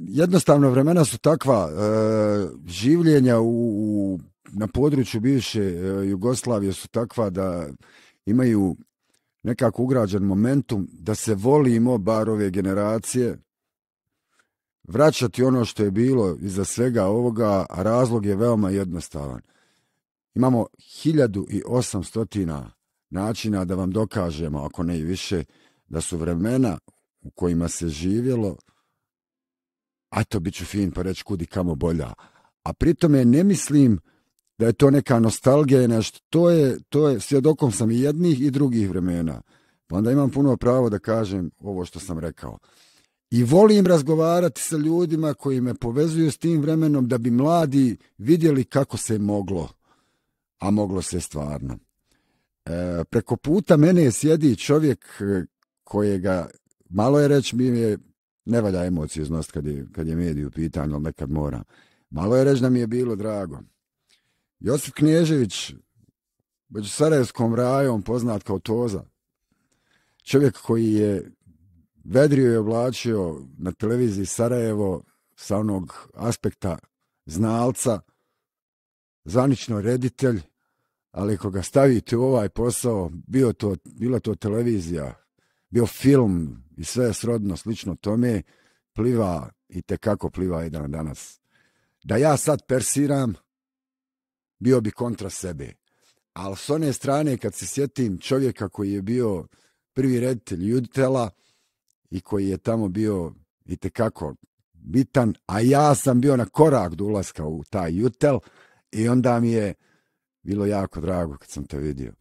Jednostavno vremena su takva, e, življenja na području bivše e, Jugoslavije su takva da imaju nekako ugrađen momentum da se volimo bar ove generacije vraćati ono što je bilo iza svega ovoga, a razlog je veoma jednostavan. Imamo 1800 načina da vam dokažemo, ako ne i više, da su vremena u kojima se živjelo a to bit ću fin pa reći kudi kamo bolja. A pritome ne mislim da je to neka nostalgija i nešto. To je, to je, svjedokom sam i jednih i drugih vremena. Pa onda imam puno pravo da kažem ovo što sam rekao. I volim razgovarati sa ljudima koji me povezuju s tim vremenom da bi mladi vidjeli kako se moglo. A moglo se stvarno. E, preko puta mene sjedi čovjek e, kojega, malo je reći, mi je ne valja emocije znost kad je, kad je medij u pitanju, ali nekad mora. Malo je reći da mi je bilo drago. Josip Knježević, među Sarajevskom rajom poznat kao Toza, čovjek koji je vedrio i oblačio na televiziji Sarajevo sa onog aspekta znalca, zanično reditelj, ali koga ga stavite u ovaj posao, to, bila to televizija bio film i sve srodno slično tome, pliva i tekako pliva jedan danas. Da ja sad persiram, bio bi kontra sebe. Ali s one strane, kad se sjetim čovjeka koji je bio prvi reditelj Juditela i koji je tamo bio i tekako bitan, a ja sam bio na korak do ulaska u taj Jutel i onda mi je bilo jako drago kad sam to vidio.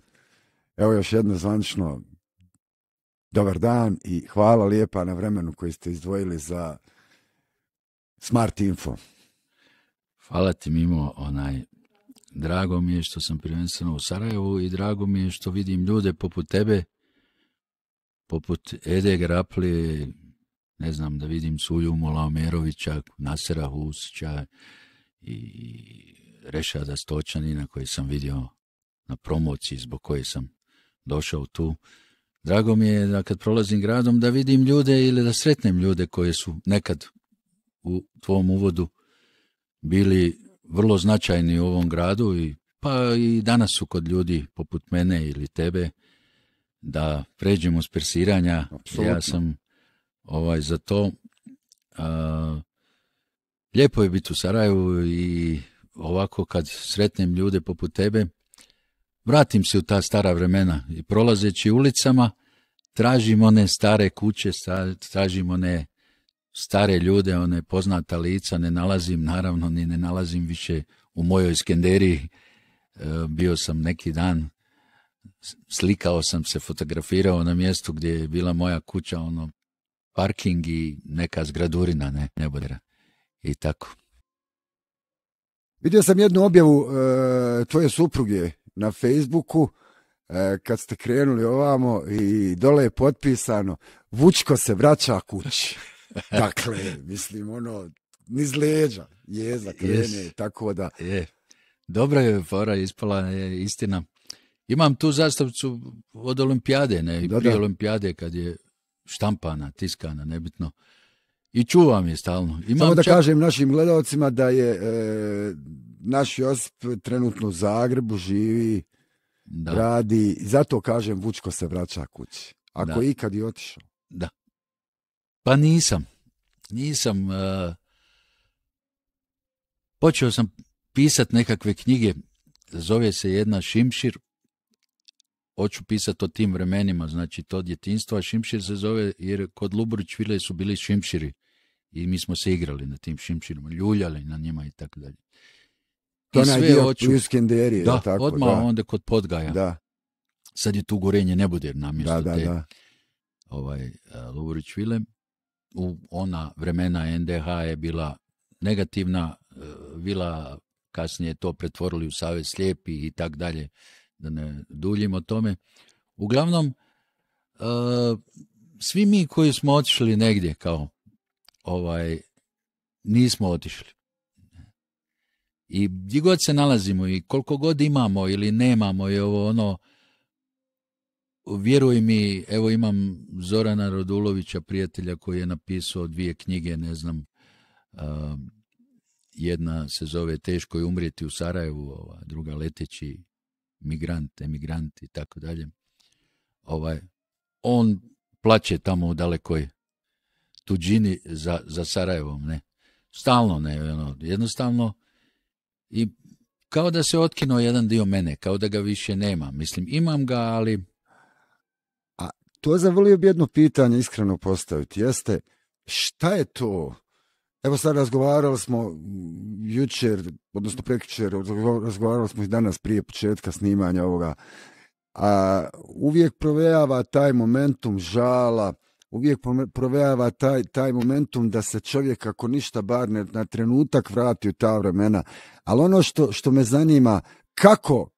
Evo još jedno zvanično dobar dan i hvala lijepa na vremenu koji ste izdvojili za Smart Info. Hvala ti Mimo, onaj, drago mi je što sam prvenstveno u Sarajevu i drago mi je što vidim ljude poput tebe, poput Ede Graplje, ne znam da vidim Sulju omerovića Nasera Husića i Rešada Stočanina koji sam vidio na promociji zbog koje sam došao tu. Drago mi je da kad prolazim gradom da vidim ljude ili da sretnem ljude koje su nekad u tvom uvodu bili vrlo značajni u ovom gradu i pa i danas su kod ljudi poput mene ili tebe da pređemo s persiranja. Ja sam ovaj za to. A, lijepo je biti u Sarajevu i ovako kad sretnem ljude poput tebe Vratim se u ta stara vremena i prolazeći ulicama, tražim one stare kuće, tražim one stare ljude, one poznata lica, ne nalazim naravno, ni ne nalazim više u mojoj Skenderiji. E, bio sam neki dan, slikao sam se, fotografirao na mjestu gdje je bila moja kuća, ono parking i neka zgradurina, ne, nebodera. I tako. Vidio sam jednu objavu e, tvoje supruge na Facebooku e, kad ste krenuli ovamo i dole je potpisano Vučko se vraća kući. Dakle, mislim ono, niz leđa jeza krene, tako da... Je. Dobra je fora, ispala je istina. Imam tu zastavcu od olimpijade, ne, i prije olimpijade kad je štampana, tiskana, nebitno. I čuvam je stalno. Imam Samo da kažem našim gledalcima da je e, naš Josip trenutno u Zagrebu živi, radi, zato kažem Vučko se vraća kući. Ako da. ikad je otišao. Da. Pa nisam. Nisam. Uh, počeo sam pisat nekakve knjige. Zove se jedna Šimšir. Hoću pisati o tim vremenima, znači to djetinstvo. A Šimšir se zove jer kod Luburić Vile su bili Šimširi. I mi smo se igrali na tim Šimširima, ljuljali na njima i tako dalje da, odmah onda kod Podgaja. Da. Sad je tu gorenje ne namjesto da, te Ovaj, e, Lovrić vile. U ona vremena NDH je bila negativna, e, vila kasnije to pretvorili u Savez slijepi i tak dalje, da ne duljim o tome. Uglavnom, e, svi mi koji smo otišli negdje kao ovaj nismo otišli i gdje god se nalazimo i koliko god imamo ili nemamo i ovo ono, vjeruj mi, evo imam Zorana Rodulovića, prijatelja koji je napisao dvije knjige, ne znam, um, jedna se zove Teško je umrijeti u Sarajevu, ova, druga Leteći migrant, emigrant i tako dalje. Ovaj, on plaće tamo u dalekoj tuđini za, za Sarajevom, ne. Stalno ne, ono, jednostavno i kao da se otkinuo jedan dio mene, kao da ga više nema. Mislim, imam ga, ali... A to je zavolio bi jedno pitanje iskreno postaviti. Jeste, šta je to? Evo sad razgovarali smo jučer, odnosno prekjučer, razgovarali smo i danas prije početka snimanja ovoga. A uvijek provejava taj momentum žala, uvijek provejava taj, taj momentum da se čovjek ako ništa bar ne, na trenutak vrati u ta vremena. Ali ono što, što me zanima, kako,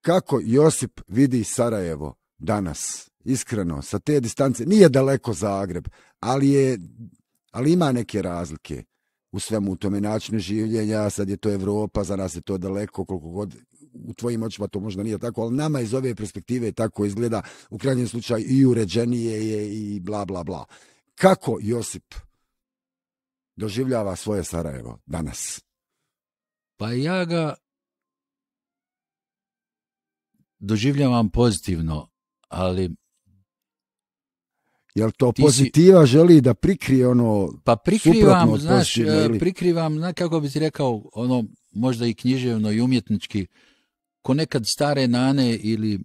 kako Josip vidi Sarajevo danas? Iskreno, sa te distance, nije daleko Zagreb, ali, je, ali ima neke razlike u svemu u tome načinu življenja, sad je to Europa, za nas je to daleko, koliko god u tvojim očima to možda nije tako, ali nama iz ove perspektive tako izgleda u krajnjem slučaju i uređenije je i bla, bla, bla. Kako Josip doživljava svoje Sarajevo danas? Pa ja ga doživljavam pozitivno, ali... Jel to pozitiva želi da prikrije ono Pa prikrivam, znaš, prikrivam, na, kako bi ti rekao, ono možda i književno i umjetnički, ko nekad stare nane ili,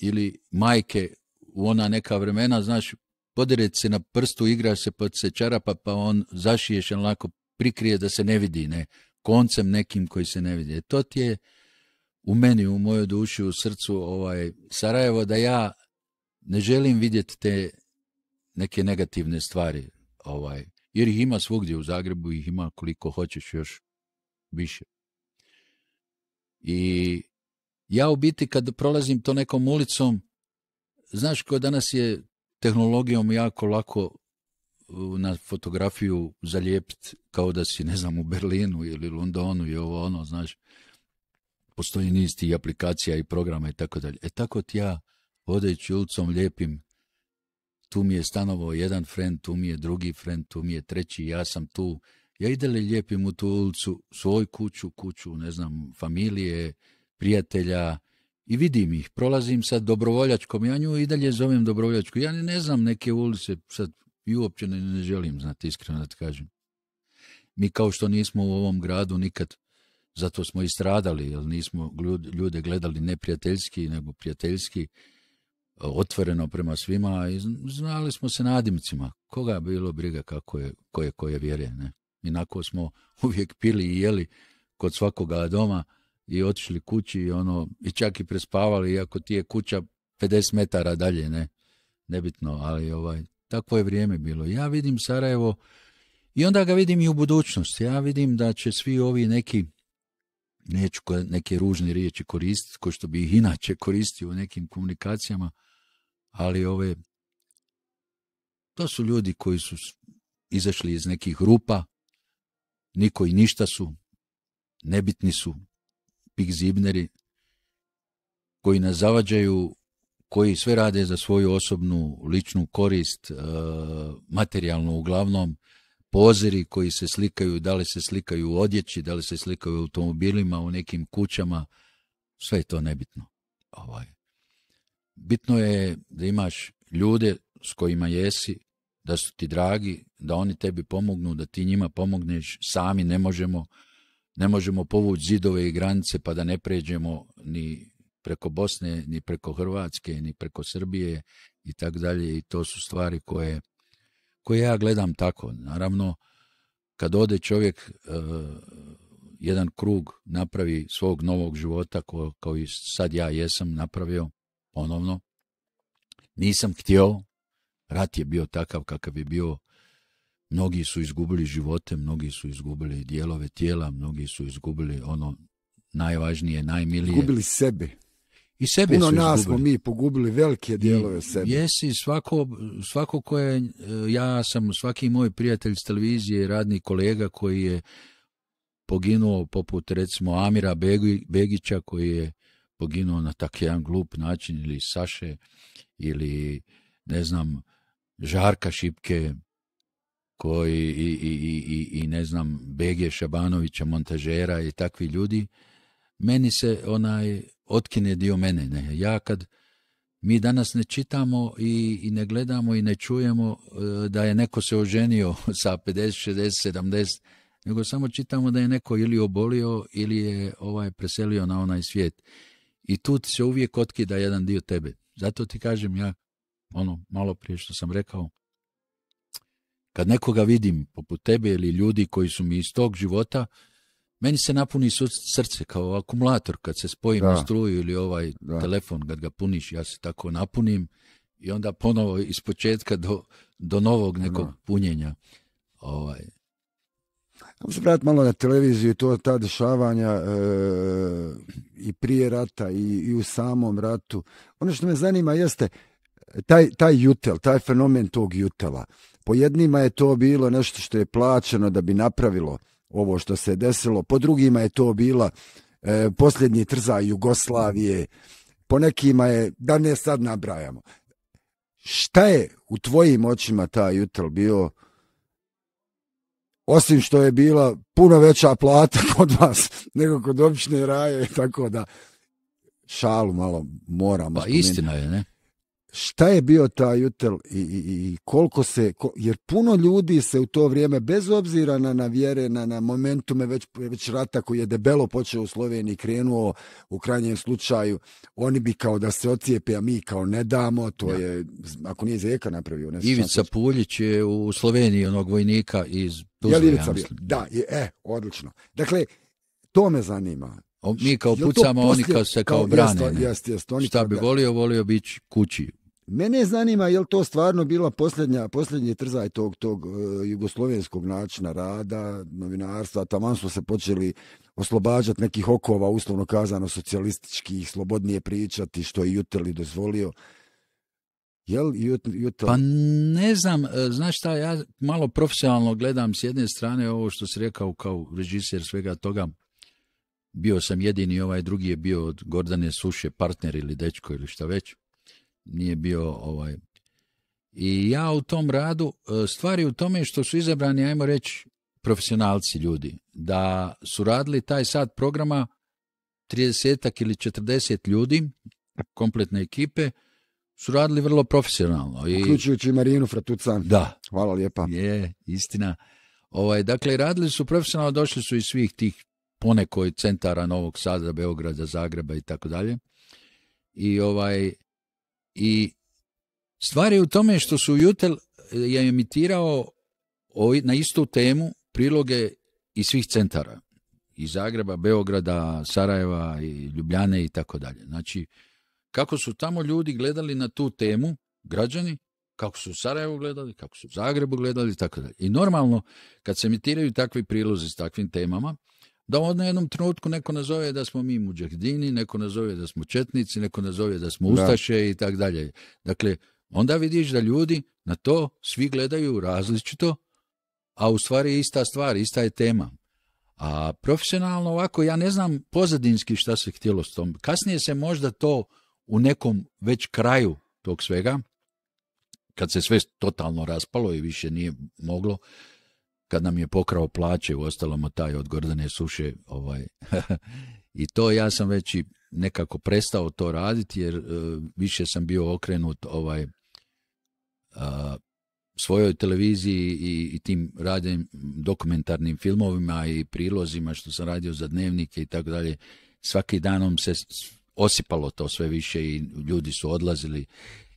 ili majke u ona neka vremena, znaš, podere se na prstu, igraš se pod pa se čarapa, pa on zašiješ, lako prikrije da se ne vidi, ne, koncem nekim koji se ne vidi. E, to ti je u meni, u mojoj duši, u srcu ovaj Sarajevo, da ja ne želim vidjeti te neke negativne stvari, ovaj, jer ih ima svugdje u Zagrebu, ih ima koliko hoćeš još više. I ja u biti kad prolazim to nekom ulicom, znaš ko danas je tehnologijom jako lako na fotografiju zalijepit, kao da si, ne znam, u Berlinu ili Londonu i ovo ono, znaš, postoji niz tih aplikacija i programa i tako dalje. E tako ti ja vodeći ulicom lijepim, tu mi je stanovao jedan friend, tu mi je drugi friend, tu mi je treći, ja sam tu. Ja li lijepim u tu ulicu, svoju kuću, kuću, ne znam, familije, prijatelja i vidim ih. Prolazim sa dobrovoljačkom, ja nju i dalje zovem dobrovoljačku. Ja ne znam neke ulice, sad i uopće ne, želim znati, iskreno da kažem. Mi kao što nismo u ovom gradu nikad, zato smo i stradali, jer nismo ljude gledali neprijateljski, nego prijateljski, otvoreno prema svima i znali smo se nadimcima. Koga je bilo briga kako je, koje, koje vjere, ne? Inako smo uvijek pili i jeli kod svakoga doma, i otišli kući i ono, i čak i prespavali, iako ti je kuća 50 metara dalje, ne, nebitno, ali ovaj, takvo je vrijeme bilo. Ja vidim Sarajevo i onda ga vidim i u budućnosti. Ja vidim da će svi ovi neki, neću neke ružne riječi koristiti, ko što bi ih inače koristio u nekim komunikacijama, ali ove, to su ljudi koji su izašli iz nekih rupa, niko i ništa su, nebitni su, lijepih zibneri koji nas zavađaju, koji sve rade za svoju osobnu, ličnu korist, e, materijalno uglavnom, pozeri koji se slikaju, da li se slikaju u odjeći, da li se slikaju u automobilima, u nekim kućama, sve je to nebitno. Ovaj. Bitno je da imaš ljude s kojima jesi, da su ti dragi, da oni tebi pomognu, da ti njima pomogneš, sami ne možemo, ne možemo povući zidove i granice pa da ne pređemo ni preko Bosne, ni preko Hrvatske, ni preko Srbije i tako dalje i to su stvari koje, koje ja gledam tako. Naravno, kad ode čovjek e, jedan krug napravi svog novog života ko, kao i sad ja jesam napravio ponovno, nisam htio, rat je bio takav kakav je bio Mnogi su izgubili živote, mnogi su izgubili dijelove tijela, mnogi su izgubili ono najvažnije, najmilije. Izgubili sebe. I sebe Puno su izgubili. nas smo mi pogubili velike dijelove I, sebe. Jesi, svako, svako koje, ja sam, svaki moj prijatelj s televizije, radni kolega koji je poginuo poput recimo Amira Begića koji je poginuo na tak jedan glup način ili Saše ili ne znam Žarka Šipke koji i, i, i, i ne znam Bege, Šabanovića, montažera i takvi ljudi, meni se onaj otkine dio mene. Ne? Ja kad mi danas ne čitamo i, i ne gledamo i ne čujemo e, da je neko se oženio sa 50, 60, 70, nego samo čitamo da je neko ili obolio ili je ovaj preselio na onaj svijet. I tu se uvijek otkida jedan dio tebe. Zato ti kažem ja, ono malo prije što sam rekao, kad nekoga vidim, poput tebe ili ljudi koji su mi iz tog života, meni se napuni srce kao akumulator kad se spojim da. struju ili ovaj telefon kad ga puniš, ja se tako napunim i onda ponovo iz početka do, do novog nekog punjenja. Ovaj. Ajmo se malo na televiziju, to ta dešavanja e, i prije rata i, i, u samom ratu. Ono što me zanima jeste taj, taj jutel, taj fenomen tog jutela. Po jednima je to bilo nešto što je plaćeno da bi napravilo ovo što se je desilo, po drugima je to bila e, posljednji trzaj Jugoslavije, po nekima je, da ne sad nabrajamo. Šta je u tvojim očima ta jutro bio, osim što je bila puno veća plata kod vas nego kod obične raje, tako da šalu malo moramo. Pa istina je, ne? šta je bio ta jutel i, i, i koliko se, jer puno ljudi se u to vrijeme, bez obzira na, na vjere, na, na momentume već, već rata koji je debelo počeo u Sloveniji, krenuo u krajnjem slučaju, oni bi kao da se ocijepe, a mi kao ne damo, to je, ako nije Zeka napravio. Ne Ivica Puljić je u Sloveniji onog vojnika iz Da, je, e, odlično. Dakle, to me zanima. mi kao pucamo, oni kao se kao, brane. šta bi volio, volio biti kući Mene zanima je li to stvarno bila posljednja, posljednji trzaj tog, tog e, jugoslovenskog načina rada, novinarstva, Tamo su se počeli oslobađati nekih okova, uslovno kazano, socijalistički slobodnije pričati, što je i dozvolio. Jel, Jutel... Pa ne znam, e, znaš šta, ja malo profesionalno gledam s jedne strane ovo što si rekao kao režiser svega toga, bio sam jedini, ovaj drugi je bio od Gordane Suše, partner ili dečko ili šta već nije bio ovaj i ja u tom radu e, stvari u tome što su izabrani ajmo reći profesionalci ljudi da su radili taj sat programa 30 ili 40 ljudi kompletne ekipe su radili vrlo profesionalno i uključujući Marinu Fratucan. Da. Hvala lijepa. Je, istina. Ovaj dakle radili su profesionalno, došli su iz svih tih ponekoj centara Novog Sada, Beograda, Zagreba i tako dalje. I ovaj i stvar je u tome što su Jutel e, je emitirao na istu temu priloge iz svih centara. iz Zagreba, Beograda, Sarajeva, i Ljubljane i tako dalje. Znači, kako su tamo ljudi gledali na tu temu, građani, kako su u Sarajevu gledali, kako su u Zagrebu gledali i tako dalje. I normalno, kad se emitiraju takvi prilozi s takvim temama, da on na jednom trenutku neko nazove da smo mi muđahdini, neko nazove da smo četnici, neko nazove da smo ustaše i tako dalje. Dakle, onda vidiš da ljudi na to svi gledaju različito, a u stvari ista stvar, ista je tema. A profesionalno ovako, ja ne znam pozadinski šta se htjelo s tom. Kasnije se možda to u nekom već kraju tog svega, kad se sve totalno raspalo i više nije moglo, kad nam je pokrao plaće, u ostalom taj od Gordane Suše, ovaj, i to ja sam već i nekako prestao to raditi, jer e, više sam bio okrenut ovaj uh, svojoj televiziji i, i tim radim dokumentarnim filmovima i prilozima što sam radio za dnevnike i tako dalje. Svaki danom se osipalo to sve više i ljudi su odlazili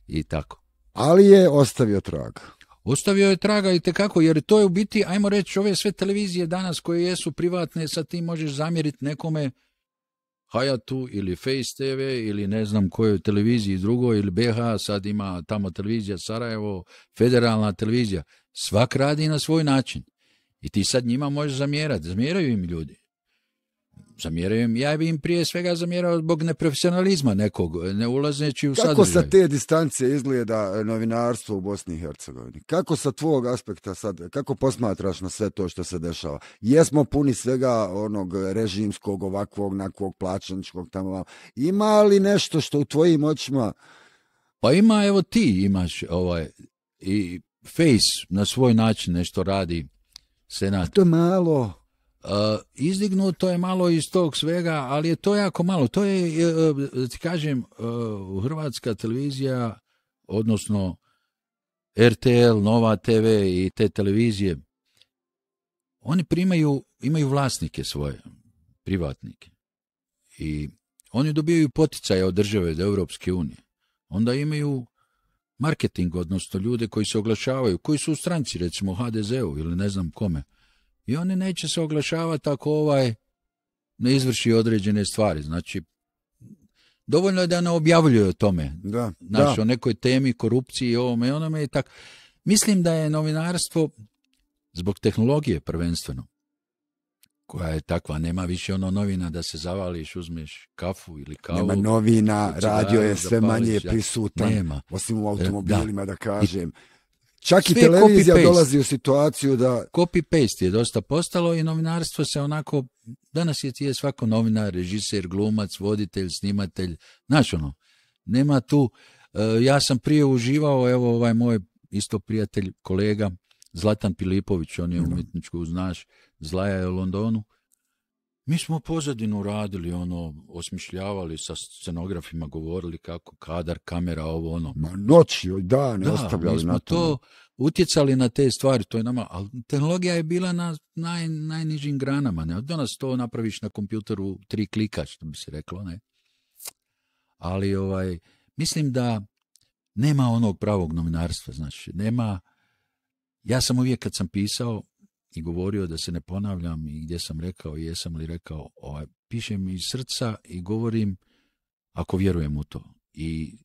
i tako. Ali je ostavio trag. Ostavio je traga i tekako, jer to je u biti, ajmo reći, ove sve televizije danas koje jesu privatne, sad ti možeš zamjeriti nekome Hayatu ili Face TV ili ne znam kojoj televiziji drugo ili BH, sad ima tamo televizija Sarajevo, federalna televizija. Svak radi na svoj način. I ti sad njima možeš zamjerati, zamjeraju im ljudi. Zamjeraju im, ja bi im prije svega zamjerao zbog neprofesionalizma nekog, ne ulazeći u Kako sa te distancije izgleda e, novinarstvo u Bosni i Hercegovini? Kako sa tvog aspekta sad, kako posmatraš na sve to što se dešava? Jesmo puni svega onog režimskog, ovakvog, nakvog, plaćaničkog, tamo. Ima li nešto što u tvojim očima... Pa ima, evo ti imaš ovaj, i Face na svoj način nešto radi pa Senat. To je malo. Uh, izdignuto je malo iz tog svega, ali je to jako malo. To je, eh, da ti kažem, eh, hrvatska televizija, odnosno RTL, Nova TV i te televizije, oni primaju, imaju vlasnike svoje, privatnike. I oni dobijaju poticaje od države Od Europske unije. Onda imaju marketing, odnosno ljude koji se oglašavaju, koji su u stranci, recimo HDZ-u ili ne znam kome i oni neće se oglašavati ako ovaj ne izvrši određene stvari. Znači, dovoljno je da ne objavljuje o tome. Da, znači, o nekoj temi, korupciji, i ovome i onome i tak. Mislim da je novinarstvo, zbog tehnologije prvenstveno, koja je takva, nema više ono novina da se zavališ, uzmeš kafu ili kavu. Nema novina, radio je sve manje prisutan, osim u e, automobilima da, kažem. Čak i televizija dolazi u situaciju da... Copy-paste je dosta postalo i novinarstvo se onako... Danas je, je svako novinar, režiser, glumac, voditelj, snimatelj. Znaš ono, nema tu... Eh, ja sam prije uživao, evo ovaj moj isto prijatelj, kolega, Zlatan Pilipović, on je umjetničko, znaš, zlaja je u Londonu. Mi smo pozadinu radili, ono, osmišljavali sa scenografima, govorili kako kadar, kamera, ovo, ono. noći, dan, da, ostavljali mi smo na to. utjecali na te stvari, to je nama, ali tehnologija je bila na naj, najnižim granama, ne, danas to napraviš na kompjuteru tri klika, što bi se reklo, ne. Ali, ovaj, mislim da nema onog pravog novinarstva, znači, nema, ja sam uvijek kad sam pisao, i govorio da se ne ponavljam i gdje sam rekao i jesam li rekao, ovaj, pišem iz srca i govorim ako vjerujem u to. I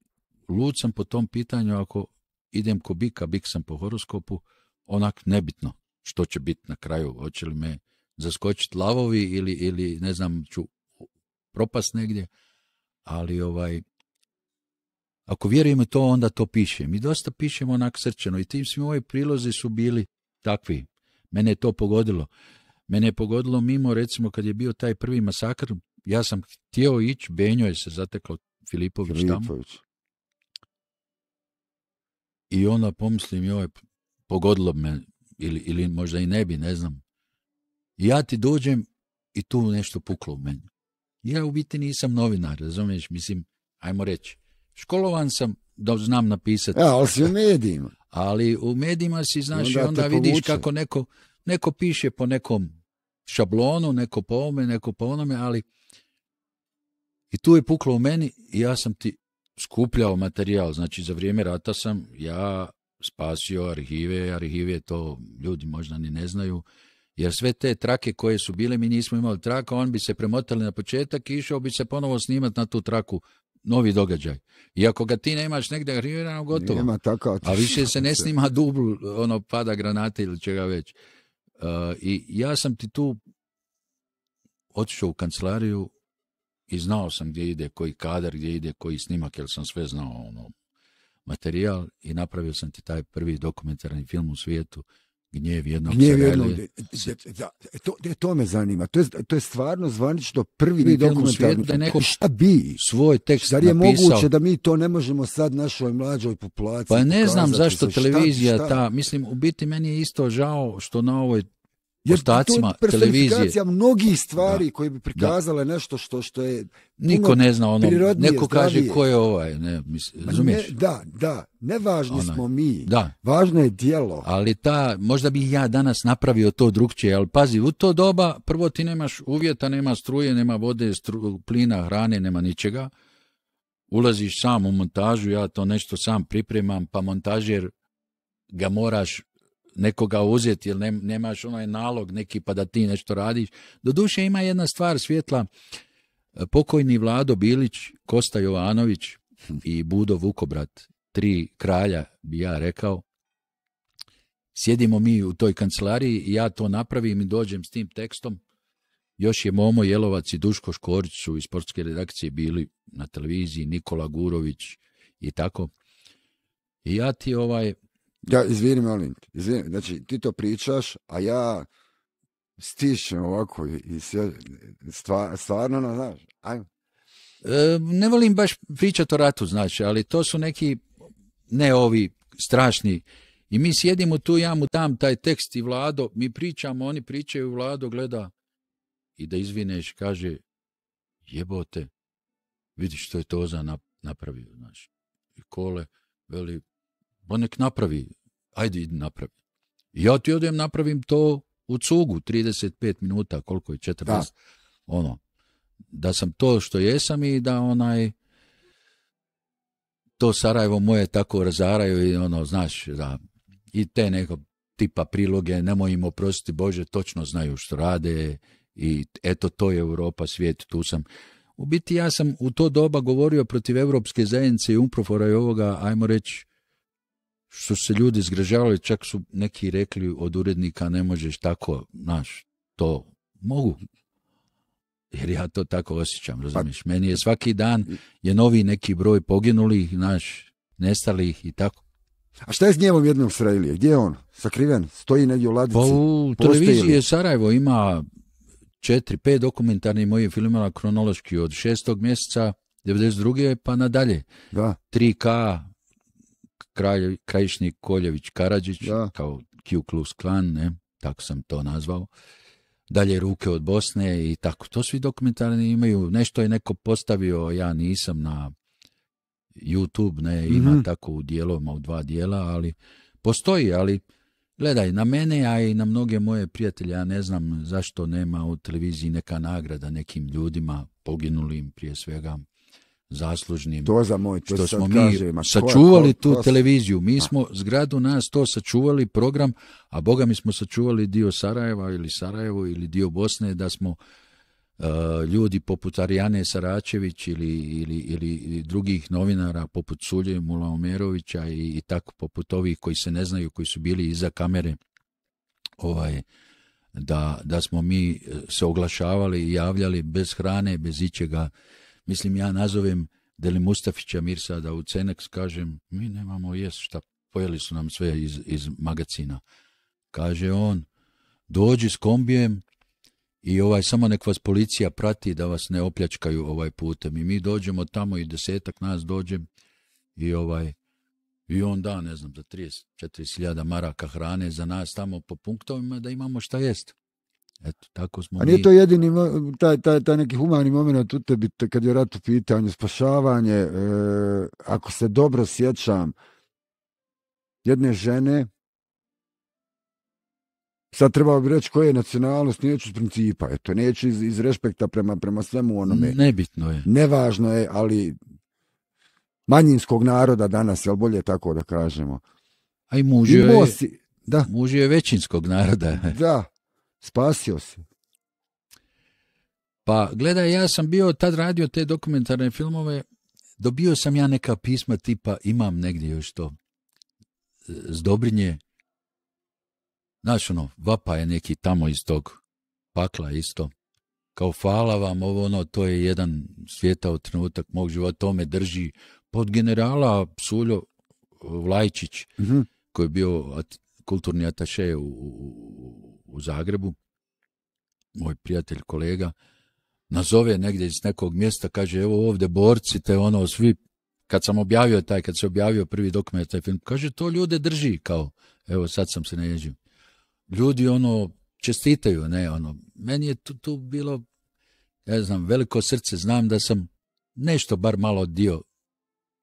lud sam po tom pitanju ako idem ko bika, bik sam po horoskopu, onak nebitno što će biti na kraju, hoće li me zaskočiti lavovi ili, ili ne znam, ću propast negdje, ali ovaj, ako vjerujem u to, onda to pišem. I dosta pišemo onak srčano i tim svi moji prilozi su bili takvi Mene je to pogodilo. Mene je pogodilo mimo, recimo, kad je bio taj prvi masakr, ja sam htio ići, Benjo je se zatekao Filipović, tamo. I onda pomislim, joj, pogodilo me, ili, ili možda i ne bi, ne znam. ja ti dođem i tu nešto puklo u meni. Ja u biti nisam novinar, razumiješ, mislim, ajmo reći. Školovan sam, da znam napisati. Ja, e, ali si u medijima. Ali u medijima si, znaš, onda vidiš kako neko, neko piše po nekom šablonu, neko po ovome, neko po onome, ali i tu je puklo u meni i ja sam ti skupljao materijal. Znači, za vrijeme rata sam ja spasio arhive, arhive to ljudi možda ni ne znaju, jer sve te trake koje su bile, mi nismo imali traka, on bi se premotali na početak i išao bi se ponovo snimati na tu traku novi događaj. I ako ga ti nemaš negdje arhivirano, gotovo. Nema tako, A više se ne snima dublu, ono, pada granate ili čega već. Uh, I ja sam ti tu otišao u kancelariju i znao sam gdje ide koji kadar, gdje ide koji snimak, jer sam sve znao ono, materijal i napravio sam ti taj prvi dokumentarni film u svijetu Gnjev jednog Gnjev to, e, to me zanima. To je, stvarno zvanično prvi dokumentarni da neko šta bi svoj tekst Zar je moguće da mi to ne možemo sad našoj mlađoj populaciji? Pa ne znam zašto televizija ta, mislim u biti meni je isto žao što na ovoj jer ostacima to je mnogih stvari koje bi prikazale nešto što, što je Niko ne zna ono, neko kaže ko je ovaj, ne, razumiješ? da, da, nevažni važni smo mi, da. važno je dijelo. Ali ta, možda bi ja danas napravio to drugčije, ali pazi, u to doba prvo ti nemaš uvjeta, nema struje, nema vode, plina, hrane, nema ničega. Ulaziš sam u montažu, ja to nešto sam pripremam, pa montažer ga moraš nekoga uzeti jer nemaš onaj nalog neki pa da ti nešto radiš. Doduše ima jedna stvar svjetla, pokojni Vlado Bilić, Kosta Jovanović i Budo Vukobrat, tri kralja bi ja rekao, sjedimo mi u toj kancelariji i ja to napravim i dođem s tim tekstom. Još je Momo Jelovac i Duško Škorić su iz sportske redakcije bili na televiziji, Nikola Gurović i tako. I ja ti ovaj ja, izvini, molim. Izvini. Znači, ti to pričaš, a ja stišem ovako i sve, stvarno, no, znaš, ajmo. E, ne volim baš pričati o ratu, znači, ali to su neki, ne ovi strašni, i mi sjedimo tu, ja mu tam taj tekst i Vlado, mi pričamo, oni pričaju, Vlado gleda i da izvineš, kaže, jebote, vidiš što je za napravio, znaš. I kole, veli, on pa nek napravi, ajde idi napravi. ja ti odem napravim to u cugu, 35 minuta, koliko je, 40, da. ono, da sam to što jesam i da onaj, to Sarajevo moje tako razaraju i ono, znaš, da, i te neko tipa priloge, nemoj im oprostiti Bože, točno znaju što rade i eto to je Europa, svijet, tu sam. U biti ja sam u to doba govorio protiv Europske zajednice i Umprofora i ovoga, ajmo reći, što se ljudi zgražavali, čak su neki rekli od urednika ne možeš tako, znaš, to mogu. Jer ja to tako osjećam, pa razumiješ? Meni je svaki dan je novi neki broj poginulih, naš, nestalih i tako. A šta je s njevom jednom Srelije? Gdje je on? Sakriven? Stoji negdje u ladici? Pa u televiziji je Sarajevo ima četiri, pet dokumentarnih mojih filmova kronološki od šestog mjeseca 92. pa nadalje. Da. 3K, kralj, krajišnik Koljević Karadžić, kao Q Klux Klan, ne, tako sam to nazvao. Dalje ruke od Bosne i tako. To svi dokumentarni imaju. Nešto je neko postavio, ja nisam na YouTube, ne, ima mhm. tako u dijelovima, u dva dijela, ali postoji, ali Gledaj, na mene, a i na mnoge moje prijatelje, ja ne znam zašto nema u televiziji neka nagrada nekim ljudima, poginulim prije svega, zaslužnim. za što smo mi sačuvali tu televiziju. Mi smo zgradu nas to sačuvali program, a boga mi smo sačuvali dio Sarajeva ili Sarajevo ili dio Bosne da smo e, ljudi poput Arijane Saračević ili, ili, ili drugih novinara poput Sulje Mulaomerovića i, i tako poput ovih koji se ne znaju, koji su bili iza kamere ovaj da, da smo mi e, se oglašavali i javljali bez hrane, bez ičega Mislim, ja nazovem Deli Mustafića Mirsa da u Cenex kažem, mi nemamo jest šta, pojeli su nam sve iz, iz magacina. Kaže on, dođi s kombijem i ovaj samo nek vas policija prati da vas ne opljačkaju ovaj putem. I mi dođemo tamo i desetak nas dođe i ovaj i on da, ne znam, za 30-40 maraka hrane za nas tamo po punktovima da imamo šta jest. Eto, tako smo A nije to jedini, taj, taj, neki humani moment kad je rat u pitanju, spašavanje, e, ako se dobro sjećam, jedne žene, sad trebao bi reći koja je nacionalnost, neću iz principa, eto, neću iz, iz respekta prema, prema svemu onome. Nebitno je. Nevažno je, ali manjinskog naroda danas, jel bolje tako da kažemo. A i muž je, da. je većinskog naroda. Da, Spasio se. Pa gledaj, ja sam bio tad radio te dokumentarne filmove, dobio sam ja neka pisma tipa, imam negdje još to, Zdobrinje, znaš ono, vapa je neki tamo iz tog pakla isto, kao hvala vam, ovo ono, to je jedan svijetao trenutak mog života, to me drži pod generala Suljo Vlajčić, mhm. koji je bio kulturni ataše u u Zagrebu, moj prijatelj, kolega, nazove negdje iz nekog mjesta, kaže evo ovdje borci, te ono svi, kad sam objavio taj, kad se objavio prvi dokument, taj film, kaže to ljude drži, kao, evo sad sam se naježio. Ljudi ono, čestitaju, ne, ono, meni je tu, tu bilo, ja znam, veliko srce, znam da sam nešto, bar malo dio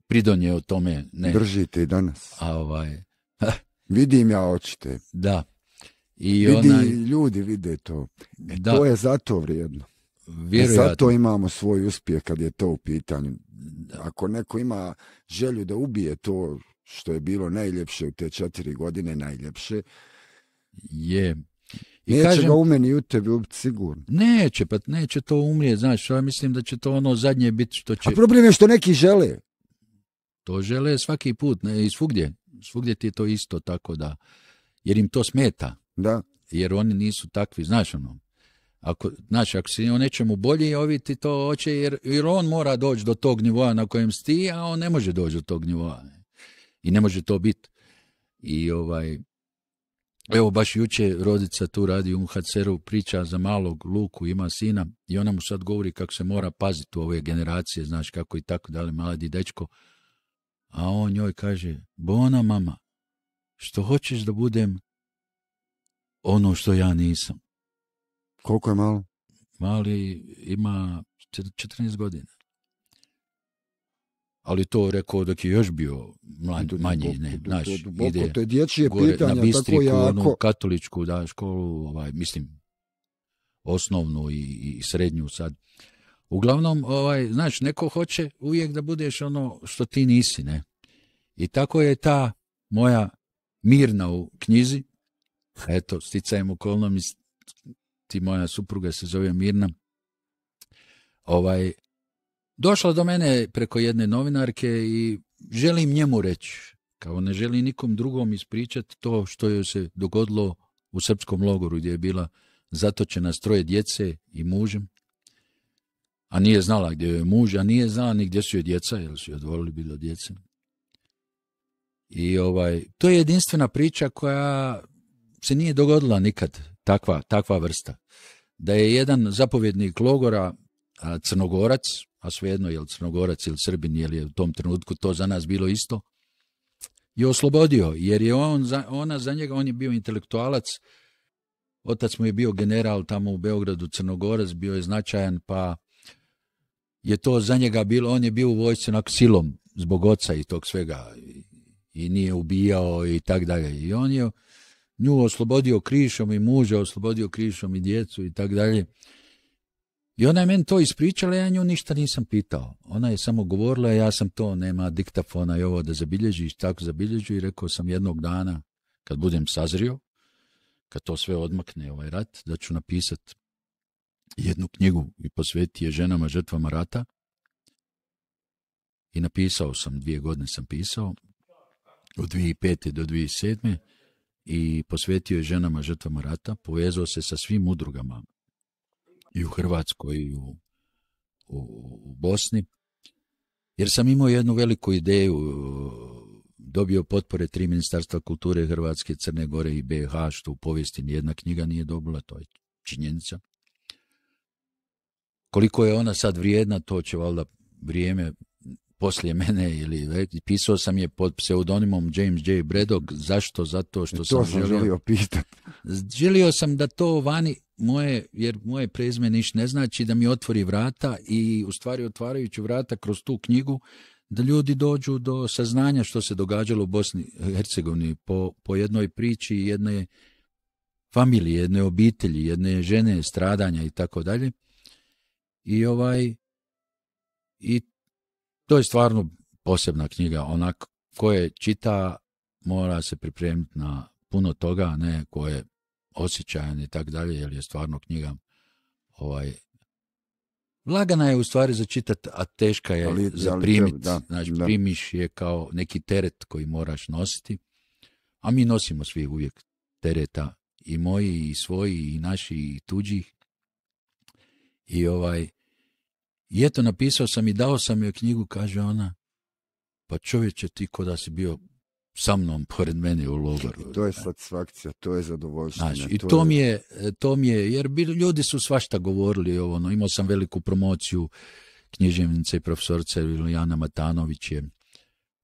pridonio tome. Ne. Držite i danas. A ovaj... Vidim ja očite. Da. I ljudi vide to. E, da. To je zato vrijedno. E, Vjerojatno. Zato imamo svoj uspjeh kad je to u pitanju. Ako neko ima želju da ubije to što je bilo najljepše u te četiri godine, najljepše, je. I neće kažem, ga u meni u tebi ubiti sigurno. Neće, pa neće to umrijeti. znaš, ja mislim da će to ono zadnje biti što će... A problem je što neki žele. To žele svaki put, ne, i svugdje. Svugdje ti je to isto, tako da... Jer im to smeta. Da. Jer oni nisu takvi, znaš ono. Ako, znaš, ako si o nečemu bolji, ovi to hoće, jer, on mora doći do tog nivoa na kojem si a on ne može doći do tog nivoa. I ne može to biti. I ovaj, evo baš juče rodica tu radi u priča za malog Luku, ima sina, i ona mu sad govori kako se mora paziti u ove generacije, znaš, kako i tako dalje, mladi dečko. A on njoj kaže, bona mama, što hoćeš da budem ono što ja nisam. Koliko je malo? Mali ima 14 godina. Ali to rekao dok je još bio manji, ne, naš, na Bistriku, tako jako... katoličku da, školu, ovaj, mislim, osnovnu i, srednju sad. Uglavnom, ovaj, znaš, neko hoće uvijek da budeš ono što ti nisi, ne? I tako je ta moja mirna u knjizi eto, sticajem okolnom, ti moja supruga se zove Mirna, ovaj, došla do mene preko jedne novinarke i želim njemu reći, kao ne želi nikom drugom ispričati to što joj se dogodilo u srpskom logoru gdje je bila zatočena s troje djece i mužem, a nije znala gdje je muž, a nije znala ni gdje su joj djeca, jer su joj odvolili bilo djece. I ovaj, to je jedinstvena priča koja se nije dogodila nikad takva, takva vrsta. Da je jedan zapovjednik logora a, crnogorac, a svejedno je li crnogorac ili srbin, jer je u tom trenutku to za nas bilo isto, je oslobodio, jer je on, ona za njega, on je bio intelektualac, otac mu je bio general tamo u Beogradu, crnogorac, bio je značajan, pa je to za njega bilo, on je bio u vojsci na silom, zbog oca i tog svega, i nije ubijao i tak dalje. I on je nju oslobodio krišom i muža, oslobodio krišom i djecu i tako dalje. I ona je meni to ispričala, ja nju ništa nisam pitao. Ona je samo govorila, ja sam to, nema diktafona i ovo da zabilježiš, tako zabilježu i rekao sam jednog dana, kad budem sazrio, kad to sve odmakne ovaj rat, da ću napisat jednu knjigu i posveti je ženama žrtvama rata. I napisao sam, dvije godine sam pisao, od 2005. do 2007 i posvetio je ženama žrtvama rata, povezao se sa svim udrugama i u Hrvatskoj i u, Bosni, jer sam imao jednu veliku ideju, dobio potpore tri ministarstva kulture Hrvatske, Crne Gore i BH, što u povijesti jedna knjiga nije dobila, to je činjenica. Koliko je ona sad vrijedna, to će valjda vrijeme poslije mene ili već, pisao sam je pod pseudonimom James J. Bredog. Zašto? Zato što e, sam, sam želio, želio pitati. Želio sam da to vani moje, jer moje prezme niš ne znači da mi otvori vrata i u stvari otvarajući vrata kroz tu knjigu da ljudi dođu do saznanja što se događalo u Bosni i Hercegovini po, po jednoj priči jedne familije, jedne obitelji, jedne žene, stradanja i tako dalje. I ovaj i to je stvarno posebna knjiga, ko je čita mora se pripremiti na puno toga, ne koje je osjećajan i tak dalje, jer je stvarno knjiga ovaj, Lagana je u stvari za čitat, a teška je ali, za primiti znači, primiš je kao neki teret koji moraš nositi. A mi nosimo svi uvijek tereta. I moji, i svoji, i naši, i tuđih. I ovaj, i eto, napisao sam i dao sam joj knjigu, kaže ona, pa čovječe ti ko da si bio sa mnom, pored mene u logoru. to je satisfakcija, to je zadovoljstvo. I to, Mi je, e, to mi je, jer ljudi su svašta govorili, ovo, no, imao sam veliku promociju književnice i profesorice Vilijana Matanović je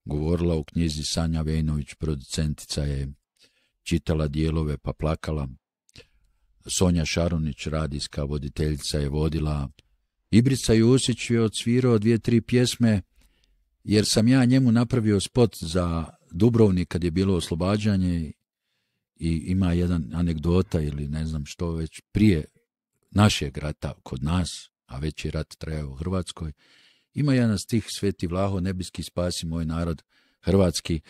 govorila u knjizi Sanja Vejnović, producentica je čitala dijelove pa plakala. Sonja Šarunić, radijska voditeljica, je vodila Ibrica Jusić je odsvirao dvije, tri pjesme, jer sam ja njemu napravio spot za Dubrovnik kad je bilo oslobađanje i ima jedan anegdota ili ne znam što već prije našeg rata kod nas, a već je rat trajao u Hrvatskoj, ima jedan stih Sveti Vlaho, nebiski spasi moj narod hrvatski,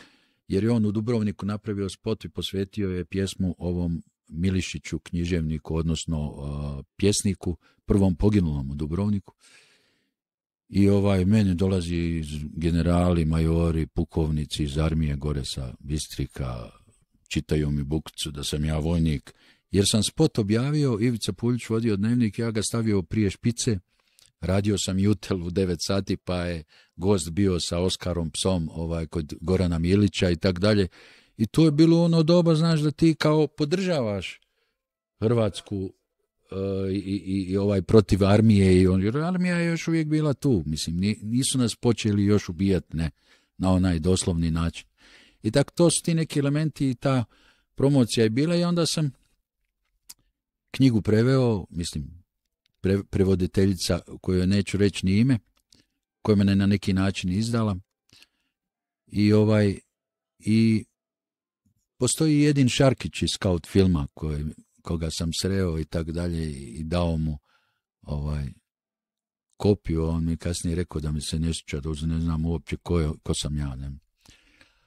jer je on u Dubrovniku napravio spot i posvetio je pjesmu ovom Milišiću, književniku, odnosno uh, pjesniku, prvom poginulom u Dubrovniku. I ovaj, meni dolazi generali, majori, pukovnici iz armije gore sa Bistrika, čitaju mi bukcu da sam ja vojnik, jer sam spot objavio, Ivica Puljić vodio dnevnik, ja ga stavio prije špice, radio sam jutel u 9 sati, pa je gost bio sa Oskarom Psom ovaj, kod Gorana Milića i tako dalje. I to je bilo ono doba, znaš, da ti kao podržavaš Hrvatsku e, i, ovaj protiv armije i on, jer armija je još uvijek bila tu, mislim, nisu nas počeli još ubijat, ne, na onaj doslovni način. I tako to su ti neki elementi i ta promocija je bila i onda sam knjigu preveo, mislim, prevoditeljica kojoj neću reći ni ime, koja me na neki način izdala i ovaj i Postoji jedin Šarkić iz Scout filma koga sam sreo i tako dalje i dao mu ovaj kopiju, on mi kasnije rekao da mi se ne sjeća, da ne znam uopće ko, ko sam ja. Ne?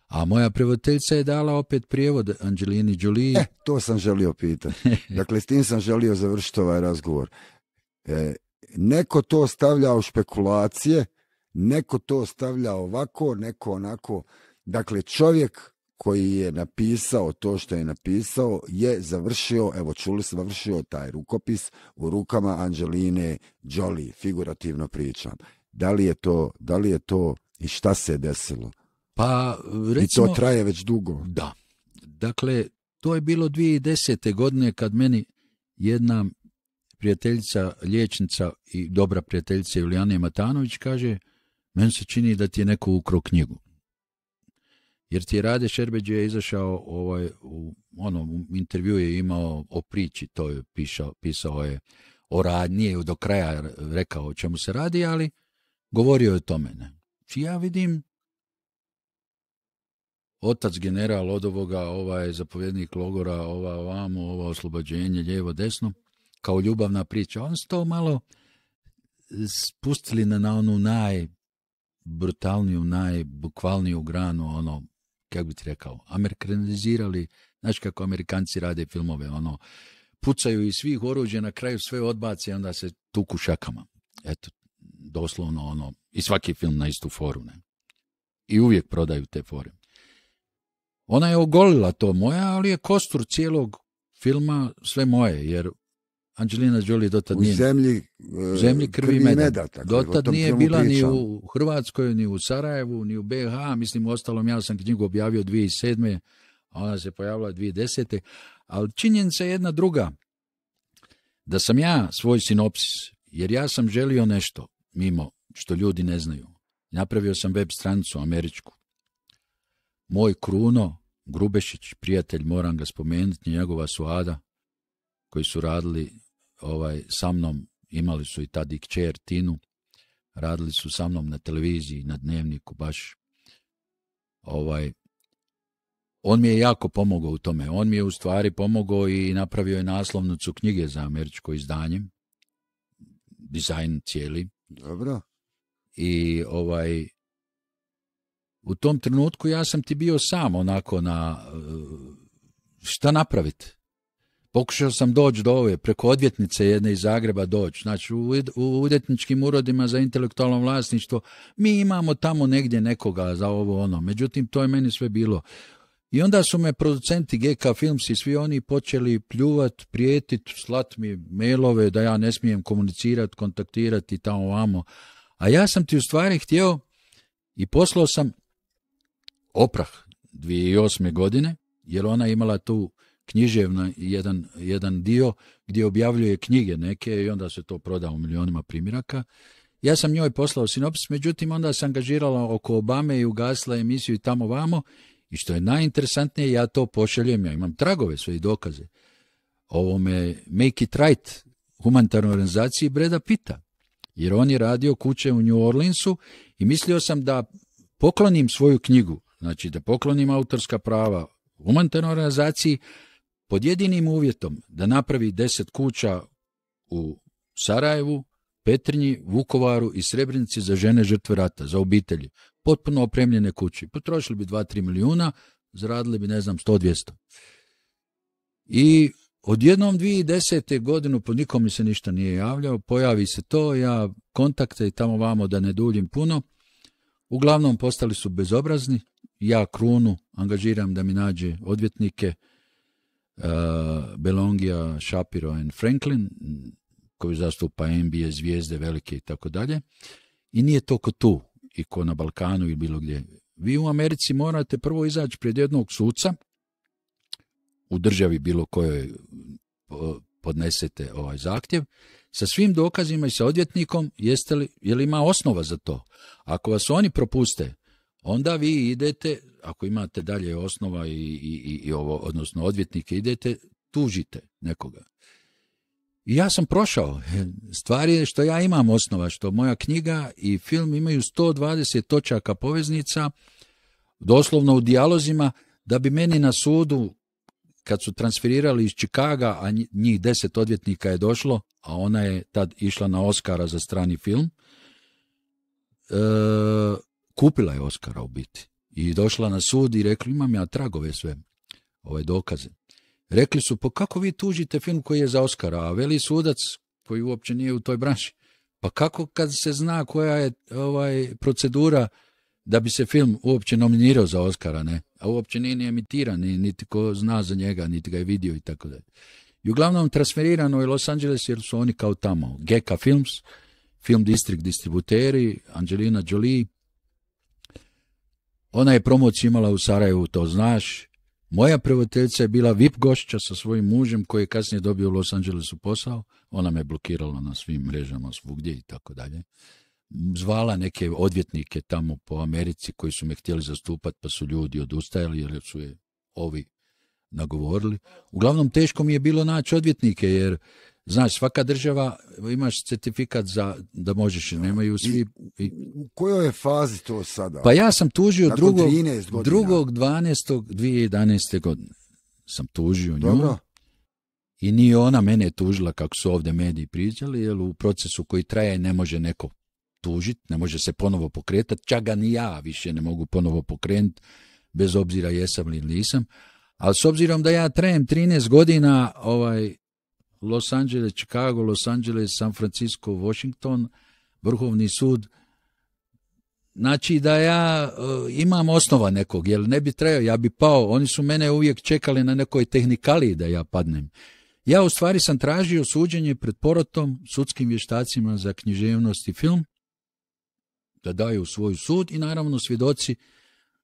A moja prevoditeljica je dala opet prijevod Angelini Đuliji. Eh, to sam želio pitati. Dakle, s tim sam želio završiti ovaj razgovor. E, neko to stavlja u špekulacije, neko to stavlja ovako, neko onako. Dakle, čovjek koji je napisao to što je napisao je završio, evo čuli se, završio taj rukopis u rukama Anđeline Jolie, figurativno pričam. Da li je to, da li je to i šta se je desilo? Pa, recimo, I to traje već dugo. Da. Dakle, to je bilo 2010. godine kad meni jedna prijateljica, liječnica i dobra prijateljica Julijana Matanović kaže, meni se čini da ti je neko ukro knjigu jer ti je Rade Šerbeđe je izašao ovaj, u onom intervju je imao o priči, to je pisao pisao je o radnji, nije do kraja rekao o čemu se radi, ali govorio je o tome. Ne? Znači, ja vidim otac general od ovoga, ovaj zapovjednik logora, ova ovamo, ova oslobođenje, lijevo, desno, kao ljubavna priča. On se to malo spustili na, na onu najbrutalniju, najbukvalniju granu, ono, kako bih rekao, amerikanizirali, znači kako amerikanci rade filmove, ono, pucaju iz svih oruđa, na kraju sve odbace i onda se tuku šakama. Eto, doslovno ono, i svaki film na istu foru, ne. I uvijek prodaju te fore. Ona je ogolila to moja, ali je kostur cijelog filma sve moje, jer Angelina Jolie dotad nije. E, u zemlji, krvi, krvi meda. meda nije bila ni u Hrvatskoj, ni u Sarajevu, ni u BH. Mislim, ostalom, ja sam knjigu objavio 2007. A ona se pojavila 2010. Ali činjenica je jedna druga. Da sam ja svoj sinopsis, jer ja sam želio nešto mimo što ljudi ne znaju. Napravio sam web stranicu američku. Moj Kruno Grubešić, prijatelj, moram ga spomenuti, njegova suada, koji su radili ovaj, sa mnom, imali su i tad i kćer Tinu, radili su sa mnom na televiziji, na dnevniku baš. Ovaj, on mi je jako pomogao u tome. On mi je u stvari pomogao i napravio je naslovnicu knjige za američko izdanje. Dizajn cijeli. Dobro. I ovaj, u tom trenutku ja sam ti bio sam onako na eh, šta napraviti. Pokušao sam doći do ove, preko odvjetnice jedne iz Zagreba doći. Znači, u, odvjetničkim urodima za intelektualno vlasništvo mi imamo tamo negdje nekoga za ovo ono. Međutim, to je meni sve bilo. I onda su me producenti GK Films i svi oni počeli pljuvat, prijetit, slat mi mailove da ja ne smijem komunicirati, kontaktirati tamo vamo. A ja sam ti u stvari htio i poslao sam oprah 2008. godine, jer ona imala tu književna jedan, jedan dio gdje objavljuje knjige neke i onda se to proda u milionima primjeraka. Ja sam njoj poslao sinopsis, međutim onda se angažirala oko Obame i ugasla emisiju i tamo vamo i što je najinteresantnije, ja to pošaljem, ja imam tragove sve i dokaze. Ovome Make It Right, humanitarnoj organizaciji Breda Pita, jer on je radio kuće u New Orleansu i mislio sam da poklonim svoju knjigu, znači da poklonim autorska prava humanitarnoj organizaciji, pod jedinim uvjetom da napravi deset kuća u Sarajevu, Petrinji, Vukovaru i Srebrenici za žene žrtve rata, za obitelji. Potpuno opremljene kuće. Potrošili bi 2-3 milijuna, zaradili bi, ne znam, 100-200. I odjednom 2010. godinu po nikom mi se ništa nije javljao, pojavi se to, ja kontakte i tamo vamo da ne duljim puno. Uglavnom postali su bezobrazni, ja krunu angažiram da mi nađe odvjetnike, Eh, Belongija, Shapiro and Franklin, koji zastupa NBA zvijezde velike i tako dalje. I nije to ko tu i ko na Balkanu i bilo gdje. Vi u Americi morate prvo izaći pred jednog suca u državi bilo kojoj podnesete ovaj zahtjev sa svim dokazima i sa odvjetnikom jeste li, je li ima osnova za to. Ako vas oni propuste, onda vi idete ako imate dalje osnova i, i, i ovo, odnosno odvjetnike, idete, tužite nekoga. I ja sam prošao. Stvar je što ja imam osnova, što moja knjiga i film imaju 120 točaka poveznica, doslovno u dijalozima, da bi meni na sudu, kad su transferirali iz Čikaga, a njih deset odvjetnika je došlo, a ona je tad išla na Oscara za strani film, e, kupila je Oscara u biti i došla na sud i rekli imam ja tragove sve, ove ovaj, dokaze. Rekli su, pa kako vi tužite film koji je za Oscara, a veli sudac koji uopće nije u toj branši. Pa kako kad se zna koja je ovaj procedura da bi se film uopće nominirao za Oscara, ne? A uopće nije ni emitiran, niti ko zna za njega, niti ga je vidio i tako dalje. I uglavnom transferirano je Los Angeles jer su oni kao tamo. Geka Films, Film District distributeri, Angelina Jolie, ona je promociju imala u Sarajevu, to znaš. Moja prvoteljica je bila VIP gošća sa svojim mužem koji je kasnije dobio u Los Angelesu posao. Ona me blokirala na svim mrežama svugdje i tako dalje. Zvala neke odvjetnike tamo po Americi koji su me htjeli zastupati pa su ljudi odustajali jer su je ovi nagovorili. Uglavnom teško mi je bilo naći odvjetnike jer Znaš, svaka država imaš certifikat za da možeš, nemaju svi... I, u kojoj je fazi to sada? Pa ja sam tužio drugog, 13 12. 2011. godine. Sam tužio nju. Dobro. I ni ona mene tužila kako su ovdje mediji pričali, jer u procesu koji traje ne može neko tužit, ne može se ponovo pokretati, čak ga ni ja više ne mogu ponovo pokrenuti, bez obzira jesam li nisam. Ali s obzirom da ja trajem 13 godina, ovaj, Los Angeles, Chicago, Los Angeles, San Francisco, Washington, Vrhovni sud. Znači da ja uh, imam osnova nekog, jer ne bi trebao, ja bi pao. Oni su mene uvijek čekali na nekoj tehnikaliji da ja padnem. Ja u stvari sam tražio suđenje pred porotom, sudskim vještacima za književnost i film, da daju svoj sud i naravno svjedoci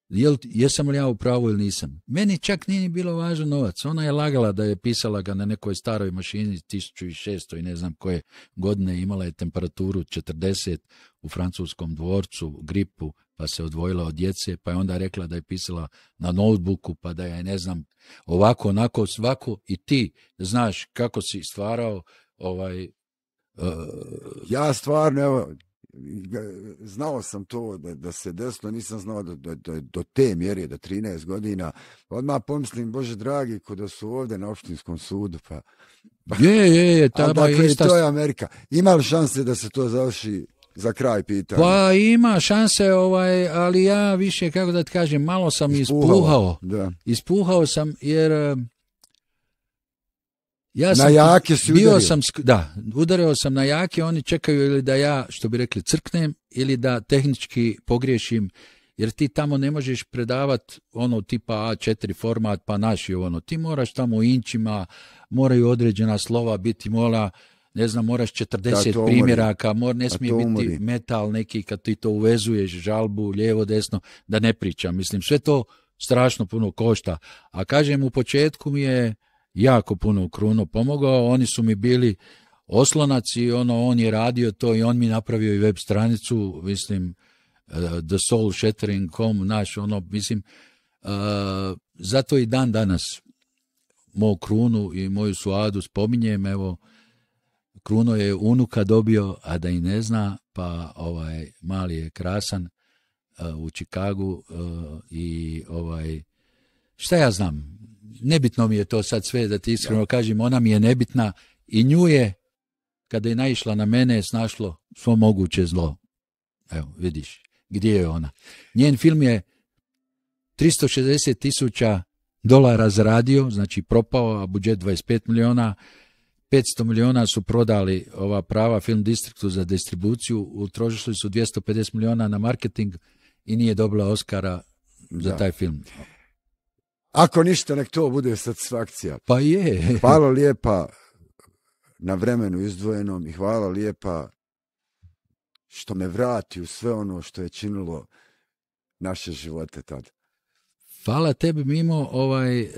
jel, jesam li ja u pravu ili nisam. Meni čak nije bilo važan novac. Ona je lagala da je pisala ga na nekoj staroj mašini 1600 i ne znam koje godine imala je temperaturu 40 u francuskom dvorcu, gripu, pa se odvojila od djece, pa je onda rekla da je pisala na notebooku, pa da je, ne znam, ovako, onako, svako i ti znaš kako si stvarao ovaj... ja stvarno, evo, znao sam to da, da se desilo, nisam znao da, da, do te mjere, do 13 godina. Odmah pomislim, Bože dragi, ko da su ovdje na opštinskom sudu, pa... pa je, je, je, dakle, je to je Amerika. Ima li šanse da se to završi za kraj pitanja? Pa ima šanse, ovaj, ali ja više, kako da ti kažem, malo sam ispuhao. da. ispuhao sam, jer ja na jake si bio sam, da, udario sam na jake, oni čekaju ili da ja, što bi rekli, crknem ili da tehnički pogriješim, jer ti tamo ne možeš predavat ono tipa A4 format, pa naši ono. Ti moraš tamo u inčima, moraju određena slova biti, mora, ne znam, moraš 40 primjeraka, mor, ne pa smije biti metal neki kad ti to uvezuješ, žalbu, lijevo, desno, da ne pričam. Mislim, sve to strašno puno košta. A kažem, u početku mi je jako puno u Krunu pomogao, oni su mi bili oslonac i ono, on je radio to i on mi napravio i web stranicu, mislim, e, the soul shattering.com, naš, ono, mislim, e, zato i dan danas mo krunu i moju suadu spominjem, evo, Kruno je unuka dobio, a da i ne zna, pa ovaj mali je krasan e, u Čikagu i ovaj šta ja znam, nebitno mi je to sad sve da ti iskreno kažem, ona mi je nebitna i nju je, kada je naišla na mene, snašlo svo moguće zlo. Evo, vidiš, gdje je ona. Njen film je 360 tisuća dolara zaradio, znači propao, a budžet 25 miliona. 500 miliona su prodali ova prava film distriktu za distribuciju, utrošili su 250 miliona na marketing i nije dobila Oscara za taj film. Ako ništa, nek to bude satisfakcija. Pa je. Hvala lijepa na vremenu izdvojenom i hvala lijepa što me vrati u sve ono što je činilo naše živote tad. Hvala tebi mimo ovaj... E,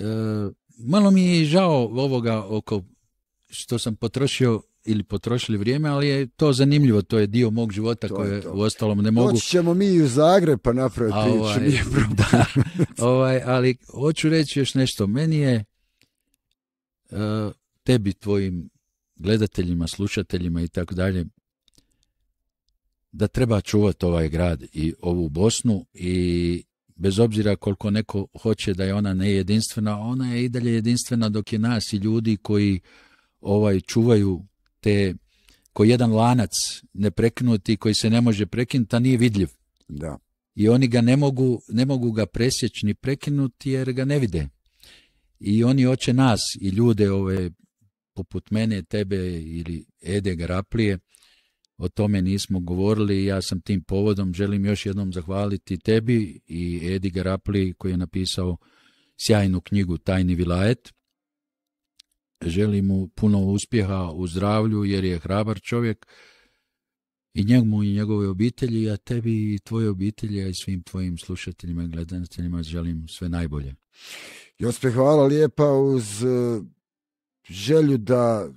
malo mi je žao ovoga oko što sam potrošio ili potrošili vrijeme, ali je to zanimljivo, to je dio mog života to koje u ostalom ne mogu. Moći ćemo mi i u Zagreb pa napraviti ovaj, nije Da, ovaj, ali hoću reći još nešto, meni je e, tebi, tvojim gledateljima, slušateljima i tako dalje, da treba čuvati ovaj grad i ovu Bosnu i bez obzira koliko neko hoće da je ona nejedinstvena, ona je i dalje jedinstvena dok je nas i ljudi koji ovaj čuvaju te koji jedan lanac neprekinuti koji se ne može prekinuti, a nije vidljiv. Da. I oni ga ne mogu, ne mogu ga presjeći ni prekinuti jer ga ne vide. I oni hoće nas i ljude ove poput mene, tebe ili Ede Garaplije, o tome nismo govorili ja sam tim povodom želim još jednom zahvaliti tebi i Edi Garapli koji je napisao sjajnu knjigu Tajni vilajet Želim mu puno uspjeha u zdravlju jer je hrabar čovjek i njemu i njegove obitelji, a tebi i tvoje obitelji, a i svim tvojim slušateljima i gledateljima želim sve najbolje. Jospe, hvala lijepa uz e, želju da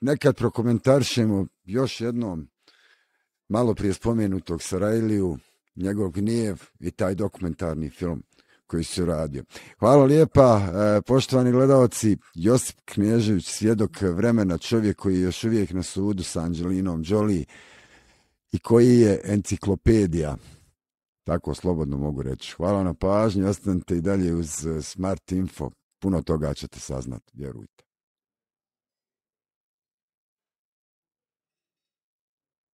nekad prokomentaršemo još jednom malo prije spomenutog Sarajliju, njegov gnijev i taj dokumentarni film koji su radio. Hvala lijepa, e, poštovani gledalci, Josip knežević svjedok vremena, čovjek koji je još uvijek na sudu sa Anđelinom Jolie i koji je enciklopedija. Tako slobodno mogu reći. Hvala na pažnji, ostanite i dalje uz Smart Info. Puno toga ćete saznati, vjerujte.